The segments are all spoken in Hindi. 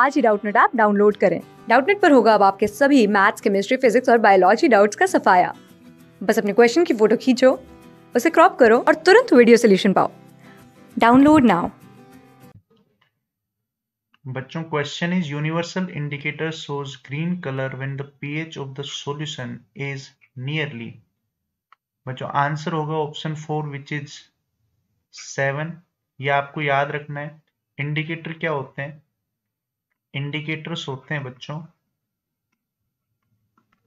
आज ही डाउटनेट ऐप डाउनलोड करें डाउटनेट पर होगा अब आपके सभी मैथ्स केमिस्ट्री फिजिक्स और बायोलॉजी डाउट्स का सफाया बस अपने क्वेश्चन की फोटो खींचो उसे क्रॉप करो और तुरंत वीडियो सोल्यूशन पाओ डाउनलोड नाउ बच्चों question is universal indicator shows green colour when the pH of the solution is nearly बच्चों आंसर होगा option four which is seven ये आपको याद रखना है इंडिकेटर क्या होते हैं इंडिकेटर्स होते हैं बच्चों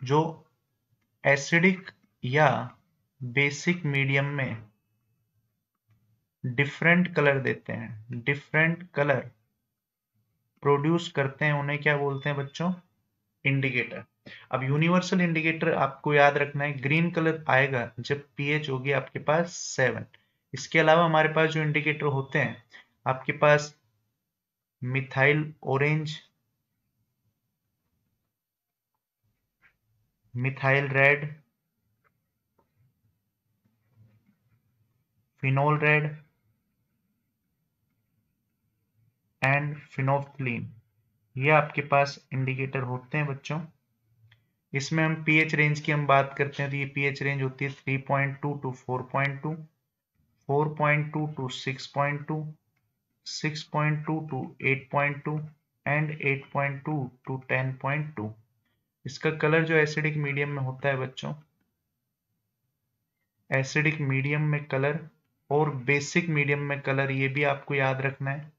जो एसिडिक या बेसिक मीडियम में डिफरेंट कलर देते हैं डिफरेंट कलर प्रोड्यूस करते हैं उन्हें क्या बोलते हैं बच्चों इंडिकेटर अब यूनिवर्सल इंडिकेटर आपको याद रखना है ग्रीन कलर आएगा जब पीएच होगी आपके पास सेवन इसके अलावा हमारे पास जो इंडिकेटर होते हैं आपके पास methyl orange methyl red phenol red and phenolphthalein ये आपके पास इंडिकेटर होते हैं बच्चों इसमें हम पीएच रेंज की हम बात करते हैं तो ये पीएच रेंज होती है 3.2 to 4.2 4.2 to 6.2 6.2 to 8.2 and 8.2 to 10.2 इसका कलर जो एसिडिक मीडियम में होता है बच्चों एसिडिक मीडियम में कलर और बेसिक मीडियम में कलर ये भी आपको याद रखना है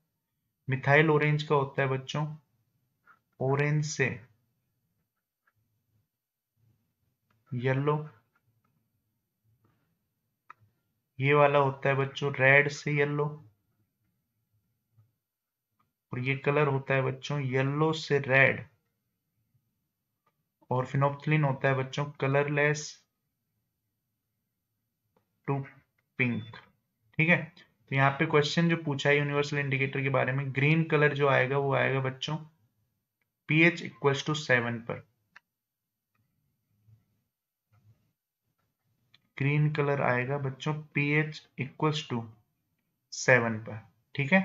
मिथाइल ऑरेंज का होता है बच्चों ऑरेंज से येलो ये वाला होता है बच्चों रेड से येलो और ये कलर होता है बच्चों येलो से रेड और फिनोप्थलिन होता है बच्चों कलरलेस टू पिंक ठीक है तो यहाँ पे क्वेश्चन जो पूछा है यूनिवर्सल इंडिकेटर के बारे में ग्रीन कलर जो आएगा वो आएगा बच्चों पीएच इक्वल्स टू सेवन पर ग्रीन कलर आएगा बच्चों पीएच इक्वल्स टू सेवन पर ठीक है